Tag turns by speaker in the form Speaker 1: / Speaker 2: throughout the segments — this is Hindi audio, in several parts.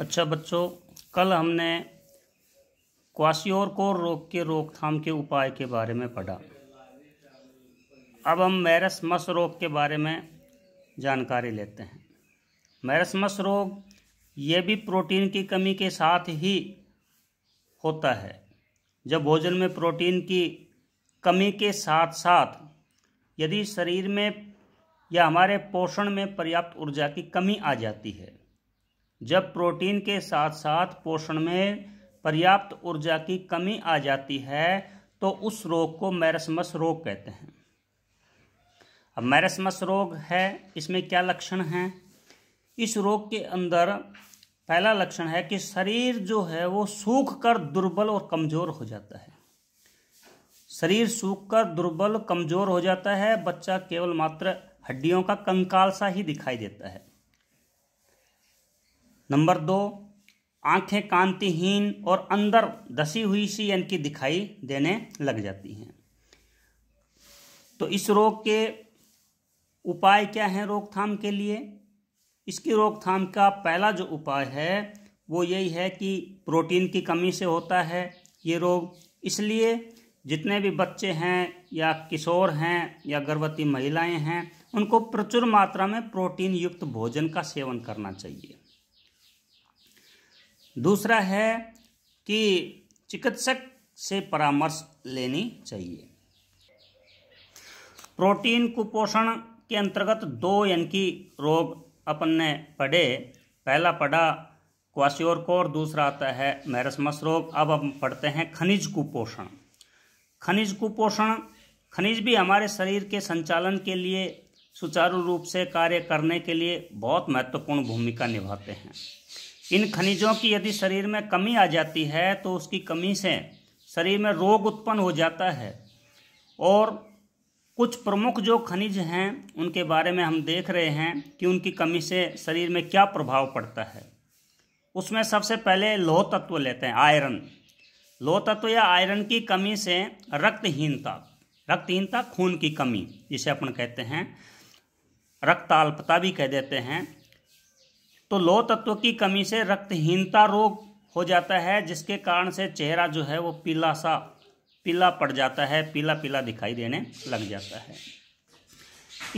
Speaker 1: अच्छा बच्चों कल हमने क्वाशियोर को रोग के रोकथाम के उपाय के बारे में पढ़ा अब हम मैरसमस रोग के बारे में जानकारी लेते हैं मैरसमस रोग ये भी प्रोटीन की कमी के साथ ही होता है जब भोजन में प्रोटीन की कमी के साथ साथ यदि शरीर में या हमारे पोषण में पर्याप्त ऊर्जा की कमी आ जाती है जब प्रोटीन के साथ साथ पोषण में पर्याप्त ऊर्जा की कमी आ जाती है तो उस रोग को मैरसमस रोग कहते हैं अब मैरसमस रोग है इसमें क्या लक्षण हैं इस रोग के अंदर पहला लक्षण है कि शरीर जो है वो सूख कर दुर्बल और कमज़ोर हो जाता है शरीर सूख कर दुर्बल कमज़ोर हो जाता है बच्चा केवल मात्र हड्डियों का कंकाल सा ही दिखाई देता है नंबर दो आंखें कांतिहीन और अंदर दसी हुई सी यानी कि दिखाई देने लग जाती हैं तो इस रोग के उपाय क्या हैं रोकथाम के लिए इसकी रोकथाम का पहला जो उपाय है वो यही है कि प्रोटीन की कमी से होता है ये रोग इसलिए जितने भी बच्चे हैं या किशोर हैं या गर्भवती महिलाएं हैं उनको प्रचुर मात्रा में प्रोटीन युक्त भोजन का सेवन करना चाहिए दूसरा है कि चिकित्सक से परामर्श लेनी चाहिए प्रोटीन कुपोषण के अंतर्गत दो यानी कि रोग अपन ने पढ़े पहला पढ़ा को और दूसरा आता है मैरसमस रोग अब हम पढ़ते हैं खनिज कुपोषण खनिज कुपोषण खनिज भी हमारे शरीर के संचालन के लिए सुचारू रूप से कार्य करने के लिए बहुत महत्वपूर्ण भूमिका निभाते हैं इन खनिजों की यदि शरीर में कमी आ जाती है तो उसकी कमी से शरीर में रोग उत्पन्न हो जाता है और कुछ प्रमुख जो खनिज हैं उनके बारे में हम देख रहे हैं कि उनकी कमी से शरीर में क्या प्रभाव पड़ता है उसमें सबसे पहले लोह तत्व लेते हैं आयरन लोह तत्व या आयरन की कमी से रक्तहीनता रक्तहीनता खून की कमी जिसे अपन कहते हैं रक्ताल्पता भी कह देते हैं तो लोह तत्व की कमी से रक्तहीनता रोग हो जाता है जिसके कारण से चेहरा जो है वो पीला सा पीला पड़ जाता है पीला पीला दिखाई देने लग जाता है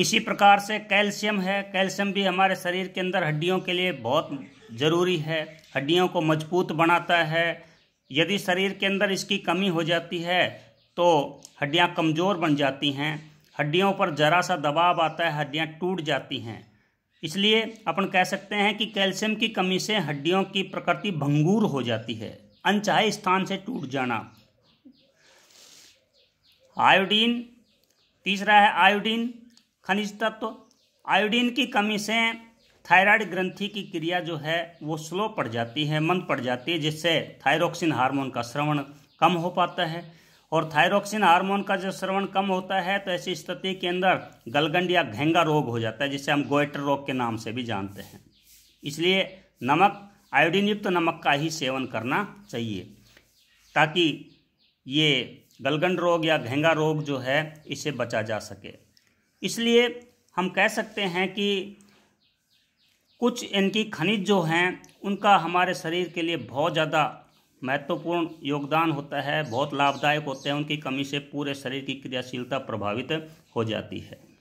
Speaker 1: इसी प्रकार से कैल्शियम है कैल्शियम भी हमारे शरीर के अंदर हड्डियों के लिए बहुत ज़रूरी है हड्डियों को मजबूत बनाता है यदि शरीर के अंदर इसकी कमी हो जाती है तो हड्डियाँ कमज़ोर बन जाती हैं हड्डियों पर ज़रा सा दबाव आता है हड्डियाँ टूट जाती हैं इसलिए अपन कह सकते हैं कि कैल्शियम की कमी से हड्डियों की प्रकृति भंगूर हो जाती है अनचाहे स्थान से टूट जाना आयोडीन तीसरा है आयोडीन खनिज तत्व आयोडीन की कमी से थायराइड ग्रंथि की क्रिया जो है वो स्लो पड़ जाती है मंद पड़ जाती है जिससे थायरोक्सिन हार्मोन का श्रवण कम हो पाता है और थायरोक्सिन हार्मोन का जब श्रवण कम होता है तो ऐसी स्थिति के अंदर गलगंड या घेंगा रोग हो जाता है जिसे हम गोइटर रोग के नाम से भी जानते हैं इसलिए नमक आयोडीनयुक्त नमक का ही सेवन करना चाहिए ताकि ये गलगंड रोग या घेंगा रोग जो है इसे बचा जा सके इसलिए हम कह सकते हैं कि कुछ इनकी खनिज जो हैं उनका हमारे शरीर के लिए बहुत ज़्यादा महत्वपूर्ण योगदान होता है बहुत लाभदायक होते हैं उनकी कमी से पूरे शरीर की क्रियाशीलता प्रभावित हो जाती है